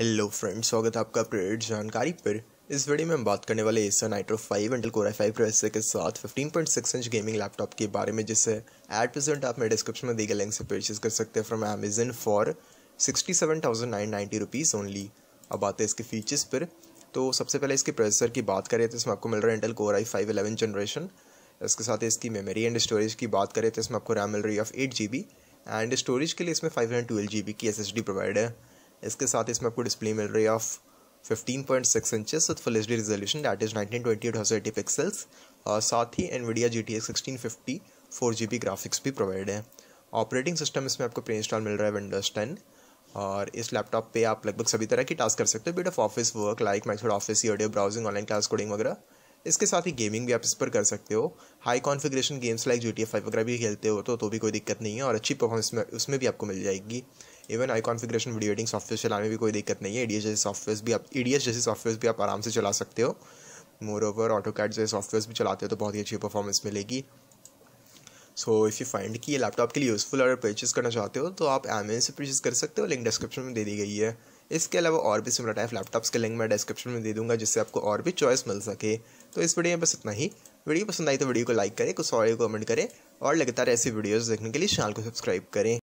hello friends स्वागत है आपका अपग्रेड जानकारी पर इस वीडियो में हम बात करने वाले Acer Nitro five Intel Core five processor के साथ 15.6 इंच गेमिंग लैपटॉप के बारे में जिसे एट प्रेजेंट आप मेरे डिस्क्रिप्शन में दी गए लिंक से परचेज कर सकते हैं from Amazon for sixty seven thousand nine ninety rupees only अब आते हैं इसके फीचर्स पर तो सबसे पहले इसके प्रोसेसर की बात करें तो इसमें आपको मिल रहा है Intel Core i five eleven generation इसके साथ इसकी मेमोरी एंड स्टोरेज की बात करें तो इसमें आपको रैम मिल रही है of eight G B and storage के लिए इसमें five hundred twelve G B की एस एस डी प्रोवाइड है इसके साथ इसमें आपको डिस्प्ले मिल रही है of 15.6 point six inches with full H D resolution that is eight और एटी पिक्सल्स और साथ ही Nvidia G T S sixteen fifty four G B graphics भी प्रोवाइड है ऑपरेटिंग सिस्टम इसमें आपको प्री इंस्टॉल मिल रहा है विंडोज़ टेन और इस लैपटॉप पे आप लगभग सभी तरह की टास्क कर सकते हो bit of office work like Microsoft Office audio browsing online class coding वगैरह इसके साथ ही गेमिंग भी आप इस पर कर सकते हो high configuration games like G T A five वगैरह भी खेलते हो तो तो भी कोई दिक्कत नहीं है और अच्छी परफॉर्मेंस में उसमें भी आपको मिल जाएगी even high configuration video editing software चलाने में भी कोई दिक्कत नहीं है ई डी एस जैसे सॉफ्टवेयर भी आप ई डी एस जैसे सॉफ्टवेयर भी आप आराम से चला सकते हो मोर ओवर ऑटो कैट जैसे सॉफ्टवेयर भी चलाते हो तो बहुत ही अच्छी परफॉर्मेंस मिलेगी सो इफ़ यू फाइंड कि ये लैपटॉप के लिए यूज़फुल अगर परचेज़ करना चाहते हो तो आप अमेजन से परचेज़ कर सकते हो लिंक डिस्क्रिप्शन में दे दी गई है इसके अलावा और भी सिमिलर टाइप लैपटॉप्स के लिंक मैं डिस्क्रिप्शन में दे दूंगा जिससे आपको और भी चॉइस मिल सके तो इस वीडियो में बस इतना ही वीडियो पसंद आई तो वीडियो को लाइक करें कुछ और कमेंट करें और लगातार ऐसी वीडियोज देखने के लिए चैनल को सब्सक्राइब करें